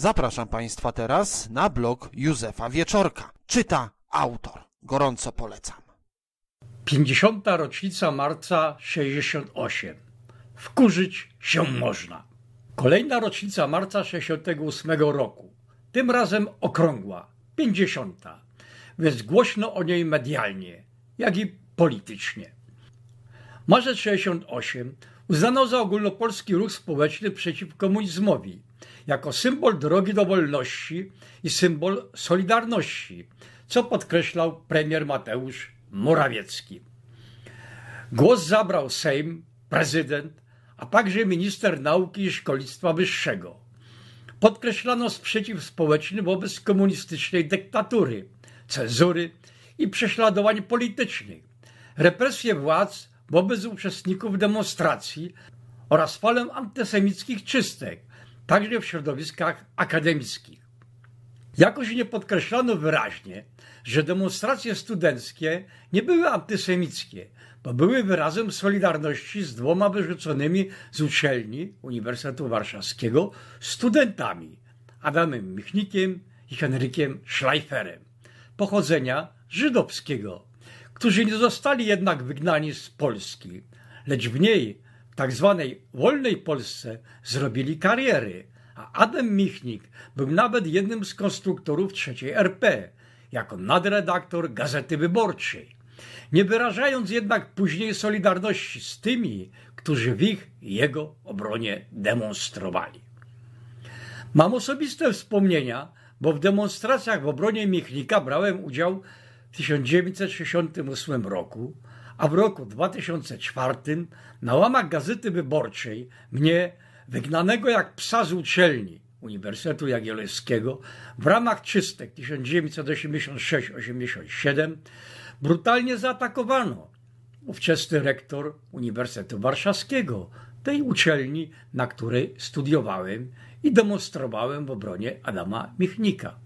Zapraszam Państwa teraz na blog Józefa Wieczorka. Czyta autor. Gorąco polecam. 50. rocznica marca 68. Wkurzyć się można. Kolejna rocznica marca 68 roku. Tym razem okrągła. 50. Więc głośno o niej medialnie, jak i politycznie. Marzec 68 uznano za ogólnopolski ruch społeczny przeciw komunizmowi – jako symbol drogi do wolności i symbol solidarności, co podkreślał premier Mateusz Morawiecki. Głos zabrał Sejm, prezydent, a także minister nauki i szkolnictwa wyższego. Podkreślano sprzeciw społeczny wobec komunistycznej dyktatury, cenzury i prześladowań politycznych, represje władz wobec uczestników demonstracji oraz falę antysemickich czystek, także w środowiskach akademickich. Jakoś nie podkreślano wyraźnie, że demonstracje studenckie nie były antysemickie, bo były wyrazem solidarności z dwoma wyrzuconymi z uczelni Uniwersytetu Warszawskiego studentami Adamem Michnikiem i Henrykiem Schleiferem pochodzenia żydowskiego, którzy nie zostali jednak wygnani z Polski, lecz w niej tak zwanej wolnej Polsce zrobili kariery, a Adam Michnik był nawet jednym z konstruktorów III RP, jako nadredaktor Gazety Wyborczej. Nie wyrażając jednak później solidarności z tymi, którzy w ich jego obronie demonstrowali. Mam osobiste wspomnienia, bo w demonstracjach w obronie Michnika brałem udział w 1968 roku, a w roku 2004 na łamach Gazety Wyborczej mnie, wygnanego jak psa z uczelni Uniwersytetu Jagiellońskiego, w ramach czystek 1986-87 brutalnie zaatakowano ówczesny rektor Uniwersytetu Warszawskiego, tej uczelni, na której studiowałem i demonstrowałem w obronie Adama Michnika.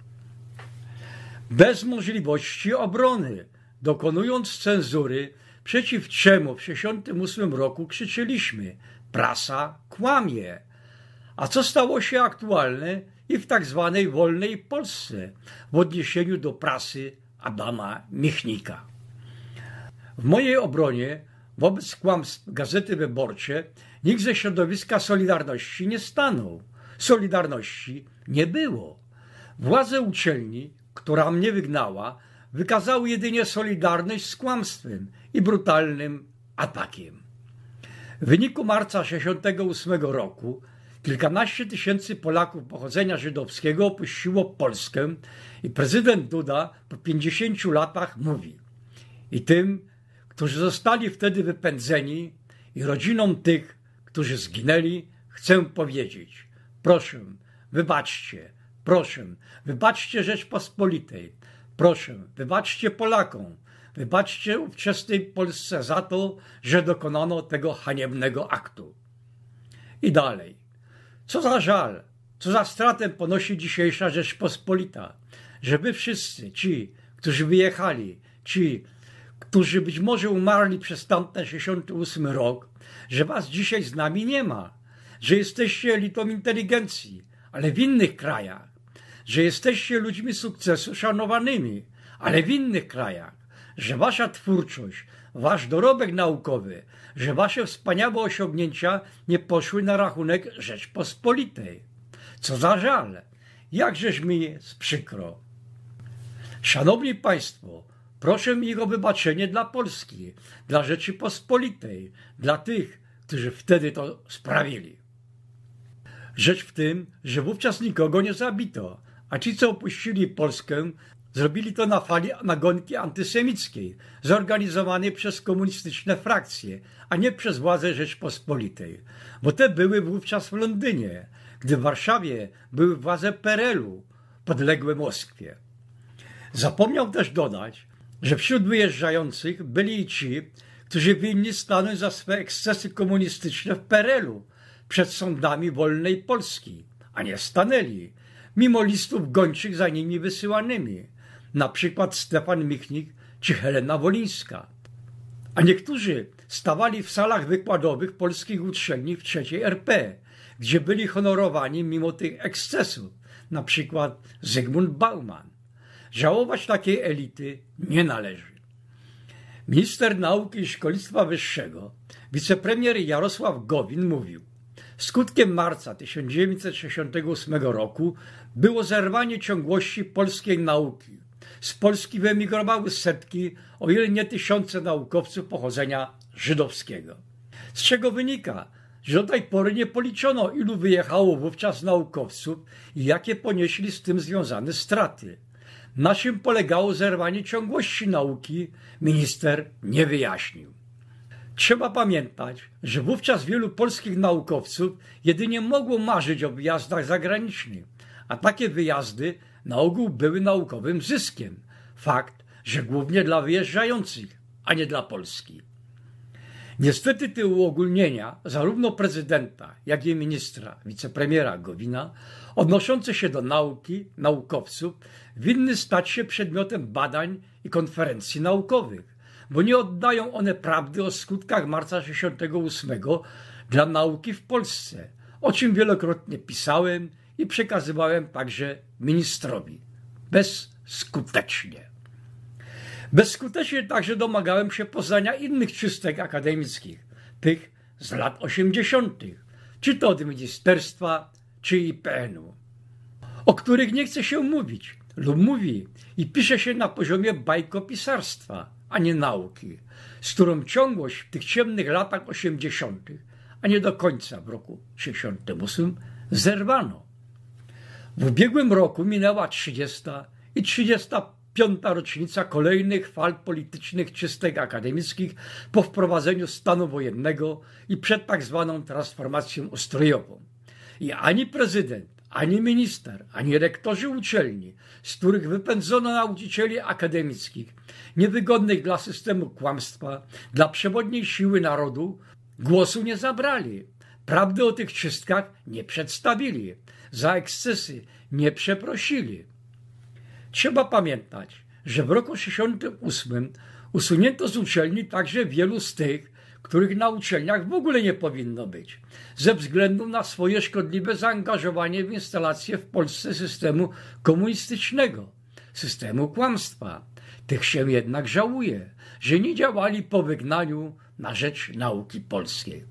Bez możliwości obrony, dokonując cenzury przeciw czemu w 1968 roku krzyczeliśmy prasa kłamie. A co stało się aktualne i w tak zwanej wolnej Polsce w odniesieniu do prasy Adama Michnika? W mojej obronie wobec kłamstw Gazety Wyborcze nikt ze środowiska Solidarności nie stanął. Solidarności nie było. Władze uczelni, która mnie wygnała, wykazały jedynie solidarność z kłamstwem i brutalnym atakiem. W wyniku marca 1968 roku kilkanaście tysięcy Polaków pochodzenia żydowskiego opuściło Polskę i prezydent Duda po 50 latach mówi i tym, którzy zostali wtedy wypędzeni i rodzinom tych, którzy zginęli, chcę powiedzieć proszę, wybaczcie, proszę, wybaczcie Rzeczpospolitej, Proszę, wybaczcie Polakom, wybaczcie ówczesnej Polsce za to, że dokonano tego haniebnego aktu. I dalej. Co za żal, co za stratę ponosi dzisiejsza Rzeczpospolita, że wy wszyscy, ci, którzy wyjechali, ci, którzy być może umarli przez tamten 68 rok, że was dzisiaj z nami nie ma, że jesteście elitą inteligencji, ale w innych krajach, że jesteście ludźmi sukcesu szanowanymi, ale w innych krajach, że wasza twórczość, wasz dorobek naukowy, że wasze wspaniałe osiągnięcia nie poszły na rachunek Rzeczpospolitej. Co za żal! Jakżeż mi jest przykro! Szanowni Państwo, proszę mi o wybaczenie dla Polski, dla Rzeczypospolitej, dla tych, którzy wtedy to sprawili. Rzecz w tym, że wówczas nikogo nie zabito, a ci, co opuścili Polskę, zrobili to na fali nagonki antysemickiej, zorganizowanej przez komunistyczne frakcje, a nie przez władze Rzeczpospolitej, bo te były wówczas w Londynie, gdy w Warszawie były władze Perelu podległe Moskwie. Zapomniał też dodać, że wśród wyjeżdżających byli i ci, którzy winni stanąć za swe ekscesy komunistyczne w Perelu przed sądami wolnej Polski, a nie stanęli, mimo listów gończych za nimi wysyłanymi, na przykład Stefan Michnik czy Helena Wolińska. A niektórzy stawali w salach wykładowych polskich uczelni w III RP, gdzie byli honorowani mimo tych ekscesów, na przykład Zygmunt Bauman. Żałować takiej elity nie należy. Minister Nauki i Szkolnictwa Wyższego, wicepremier Jarosław Gowin mówił, Skutkiem marca 1968 roku było zerwanie ciągłości polskiej nauki. Z Polski wyemigrowały setki, o ile nie tysiące naukowców pochodzenia żydowskiego. Z czego wynika, że do tej pory nie policzono, ilu wyjechało wówczas naukowców i jakie ponieśli z tym związane straty. Na czym polegało zerwanie ciągłości nauki, minister nie wyjaśnił. Trzeba pamiętać, że wówczas wielu polskich naukowców jedynie mogło marzyć o wyjazdach zagranicznych, a takie wyjazdy na ogół były naukowym zyskiem. Fakt, że głównie dla wyjeżdżających, a nie dla Polski. Niestety te uogólnienia zarówno prezydenta, jak i ministra, wicepremiera Gowina, odnoszące się do nauki, naukowców, winny stać się przedmiotem badań i konferencji naukowych bo nie oddają one prawdy o skutkach marca 68 dla nauki w Polsce, o czym wielokrotnie pisałem i przekazywałem także ministrowi. Bezskutecznie. Bezskutecznie także domagałem się poznania innych czystek akademickich, tych z lat 80., czy to od ministerstwa, czy IPN-u, o których nie chce się mówić lub mówi i pisze się na poziomie bajkopisarstwa a nie nauki, z którą ciągłość w tych ciemnych latach 80., a nie do końca w roku 68 zerwano. W ubiegłym roku minęła 30 i 35 rocznica kolejnych fal politycznych czystek akademickich po wprowadzeniu stanu wojennego i przed tak zwaną transformacją ustrojową. I ani prezydent, ani minister, ani rektorzy uczelni, z których wypędzono nauczycieli akademickich, niewygodnych dla systemu kłamstwa, dla przewodniej siły narodu, głosu nie zabrali. Prawdy o tych czystkach nie przedstawili, za ekscesy nie przeprosili. Trzeba pamiętać, że w roku 1968 usunięto z uczelni także wielu z tych, których na uczelniach w ogóle nie powinno być, ze względu na swoje szkodliwe zaangażowanie w instalację w Polsce systemu komunistycznego, systemu kłamstwa. Tych się jednak żałuje, że nie działali po wygnaniu na rzecz nauki polskiej.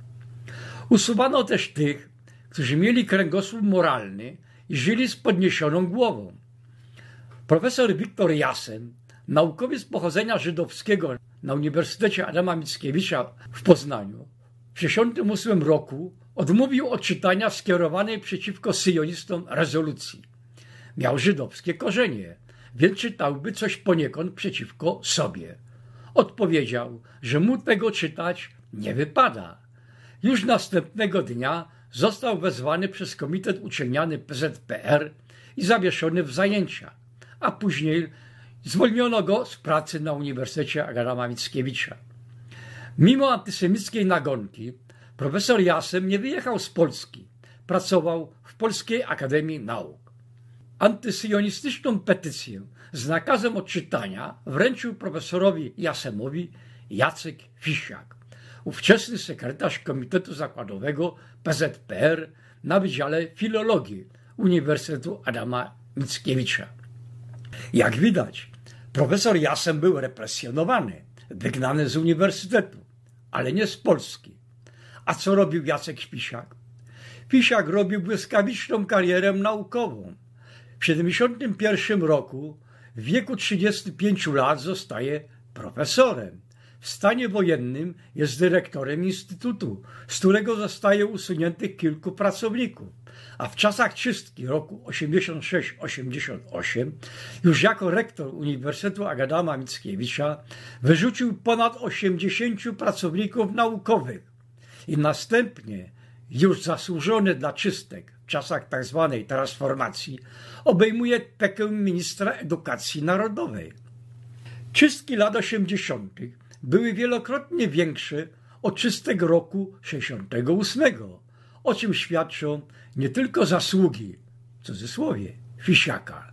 Usuwano też tych, którzy mieli kręgosłup moralny i żyli z podniesioną głową. Profesor Wiktor Jasen, naukowiec pochodzenia żydowskiego na Uniwersytecie Adama Mickiewicza w Poznaniu, w 1968 roku odmówił odczytania skierowanej przeciwko syjonistom rezolucji. Miał żydowskie korzenie więc czytałby coś poniekąd przeciwko sobie. Odpowiedział, że mu tego czytać nie wypada. Już następnego dnia został wezwany przez komitet uczelniany PZPR i zawieszony w zajęcia, a później zwolniono go z pracy na Uniwersytecie Agarama Mickiewicza. Mimo antysemickiej nagonki, profesor Jasem nie wyjechał z Polski. Pracował w Polskiej Akademii Nauk antysyjonistyczną petycję z nakazem odczytania wręczył profesorowi Jasemowi Jacek Fisiak, ówczesny sekretarz Komitetu Zakładowego PZPR na Wydziale Filologii Uniwersytetu Adama Mickiewicza. Jak widać, profesor Jasem był represjonowany, wygnany z uniwersytetu, ale nie z Polski. A co robił Jacek Fisiak? Fisiak robił błyskawiczną karierę naukową – w 1971 roku w wieku 35 lat zostaje profesorem. W stanie wojennym jest dyrektorem instytutu, z którego zostaje usuniętych kilku pracowników. A w czasach czystki roku 86-88 już jako rektor Uniwersytetu Agadama Mickiewicza wyrzucił ponad 80 pracowników naukowych i następnie już zasłużony dla czystek czasach tzw. Tak transformacji obejmuje tekę ministra edukacji narodowej. Czystki lat 80. były wielokrotnie większe od czystego roku 68, o czym świadczą nie tylko zasługi, w cudzysłowie, Fisiaka.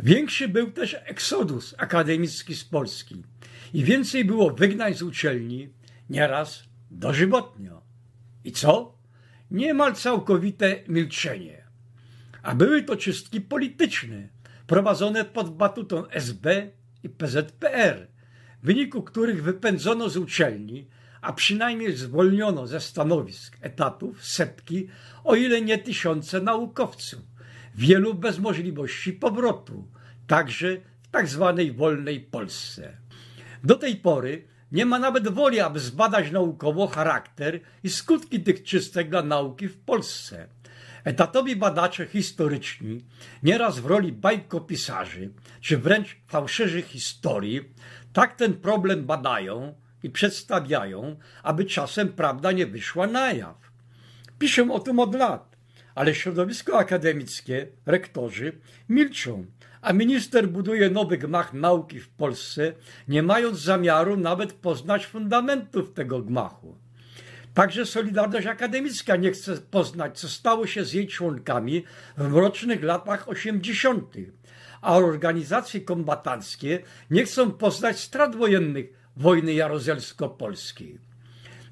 Większy był też eksodus akademicki z Polski i więcej było wygnań z uczelni, nieraz dożywotnio. I co? niemal całkowite milczenie. A były to czystki polityczne, prowadzone pod batutą SB i PZPR, w wyniku których wypędzono z uczelni, a przynajmniej zwolniono ze stanowisk, etatów, setki, o ile nie tysiące naukowców, wielu bez możliwości powrotu, także w tak zwanej wolnej Polsce. Do tej pory nie ma nawet woli, aby zbadać naukowo charakter i skutki tych czystek dla nauki w Polsce. Etatowi badacze historyczni, nieraz w roli bajkopisarzy czy wręcz fałszerzy historii, tak ten problem badają i przedstawiają, aby czasem prawda nie wyszła na jaw. Piszę o tym od lat ale środowisko akademickie, rektorzy milczą, a minister buduje nowy gmach nauki w Polsce, nie mając zamiaru nawet poznać fundamentów tego gmachu. Także Solidarność Akademicka nie chce poznać, co stało się z jej członkami w mrocznych latach 80., a organizacje kombatanckie nie chcą poznać strat wojennych wojny jaruzelsko-polskiej.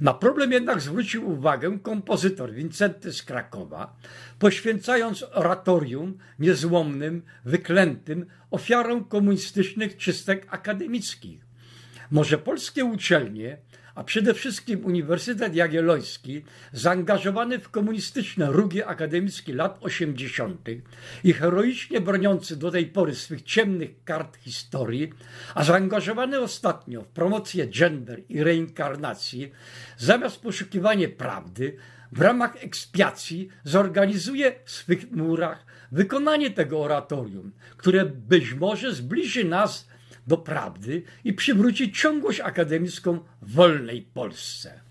Na problem jednak zwrócił uwagę kompozytor Wincenty z Krakowa, poświęcając oratorium niezłomnym, wyklętym ofiarom komunistycznych czystek akademickich. Może polskie uczelnie a przede wszystkim Uniwersytet Jagielloński, zaangażowany w komunistyczne rugi akademickie lat 80. i heroicznie broniący do tej pory swych ciemnych kart historii, a zaangażowany ostatnio w promocję gender i reinkarnacji, zamiast poszukiwania prawdy, w ramach ekspiacji zorganizuje w swych murach wykonanie tego oratorium, które być może zbliży nas do prawdy i przywróci ciągłość akademicką wolnej Polsce.